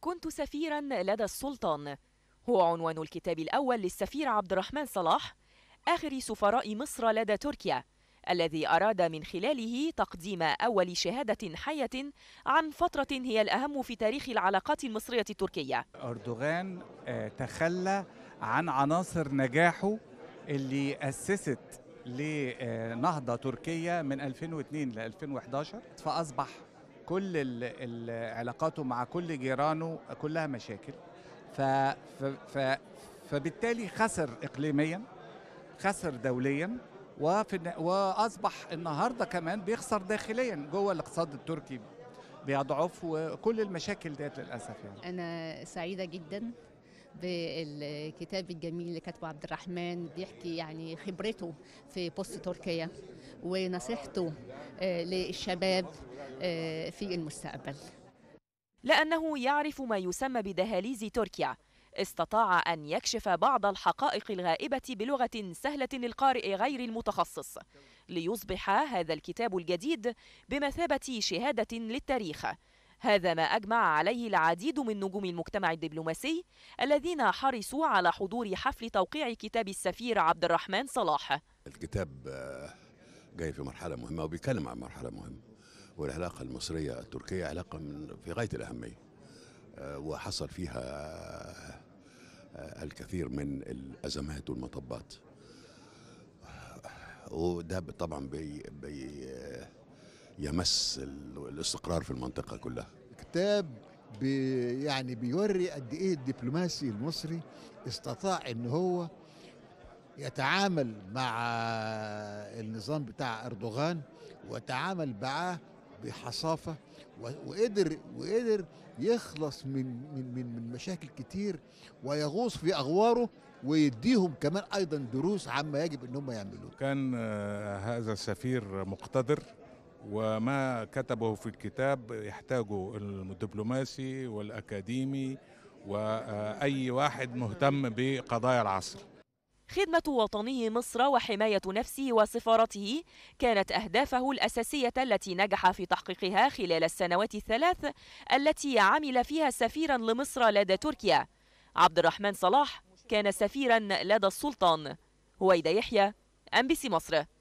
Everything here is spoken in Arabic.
كنت سفيرا لدى السلطان هو عنوان الكتاب الأول للسفير عبد الرحمن صلاح آخر سفراء مصر لدى تركيا الذي أراد من خلاله تقديم أول شهادة حية عن فترة هي الأهم في تاريخ العلاقات المصرية التركية أردوغان آه، تخلى عن عناصر نجاحه اللي أسست لنهضة تركية من 2002 ل 2011 فأصبح كل علاقاته مع كل جيرانه كلها مشاكل ف ف فبالتالي خسر اقليميا خسر دوليا وفي واصبح النهارده كمان بيخسر داخليا جوه الاقتصاد التركي بيضعف وكل المشاكل ديت للاسف يعني انا سعيده جدا بالكتاب الجميل اللي كاتبه عبد الرحمن بيحكي يعني خبرته في بوست تركيا ونصيحته آه، للشباب آه، في المستقبل لأنه يعرف ما يسمى بدهاليز تركيا استطاع أن يكشف بعض الحقائق الغائبة بلغة سهلة للقارئ غير المتخصص ليصبح هذا الكتاب الجديد بمثابة شهادة للتاريخ هذا ما أجمع عليه العديد من نجوم المجتمع الدبلوماسي الذين حرصوا على حضور حفل توقيع كتاب السفير عبد الرحمن صلاح الكتاب آه، جاي في مرحلة مهمة وبيتكلم عن مرحلة مهمة والعلاقة المصرية التركية علاقة من في غاية الأهمية آه، وحصل فيها آه، الكثير من الأزمات والمطبات وده طبعا بي بي يمس الاستقرار في المنطقه كلها كتاب بي يعني بيوري قد ايه الدبلوماسي المصري استطاع ان هو يتعامل مع النظام بتاع اردوغان وتعامل معاه بحصافه وقدر وقدر يخلص من من من من مشاكل كتير ويغوص في اغواره ويديهم كمان ايضا دروس عما يجب ان هم يعملوه. كان آه، هذا السفير مقتدر وما كتبه في الكتاب يحتاجه الدبلوماسي والأكاديمي وأي واحد مهتم بقضايا العصر خدمة وطنه مصر وحماية نفسه وسفارته كانت أهدافه الأساسية التي نجح في تحقيقها خلال السنوات الثلاث التي عمل فيها سفيرا لمصر لدى تركيا عبد الرحمن صلاح كان سفيرا لدى السلطان هويدا يحيى أم سي مصر